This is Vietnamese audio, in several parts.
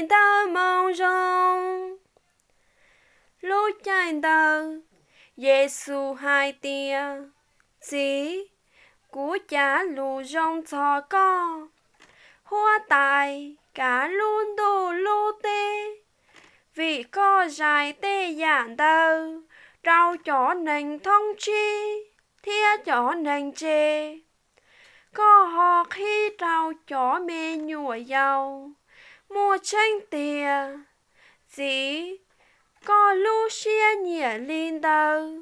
chạy tơ mong rong lối chạy tơ Giêsu hai tia chỉ của cha lù rong thọ co hoa tài cả luôn đồ lô tê vì co dài tê giản tơ rau chó nành thông chi thia chó nành chê có họ khi rau chó mê nhùa dầu mua tranh tiền chỉ có lu xia nhẹ lên đầu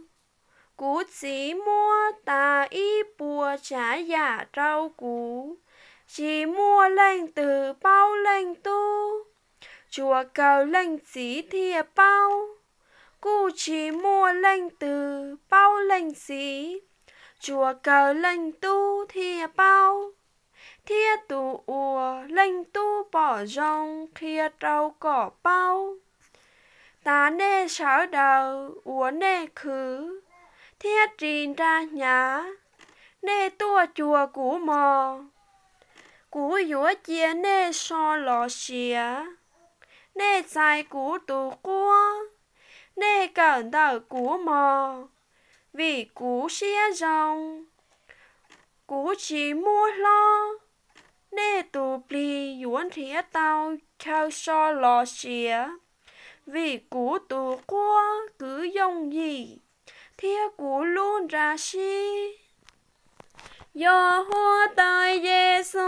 cú chỉ mua tà y bùa trả giả trâu cú chỉ mua lệnh từ bao lệnh tu chùa cầu lệnh chỉ thìa bao cú chỉ mua lệnh từ bao lệnh chỉ chùa cầu lệnh tu thìa bao Thia tu ùa lênh tu bỏ rong khia trâu cỏ bao Tá nê sáu đầu ùa nê khứ Thia trìn ra nhà Nê tua chùa cũ mò Cú dúa chia nê so lò xìa Nê sai cú tu cua Nê cẩn đầu cú mò Vì cú xia rong Cú chỉ mua lo muốn thía tao khao so lò xìa vì cú tù qua cứ dông gì thía cú luôn ra xì do hoa tay giê xu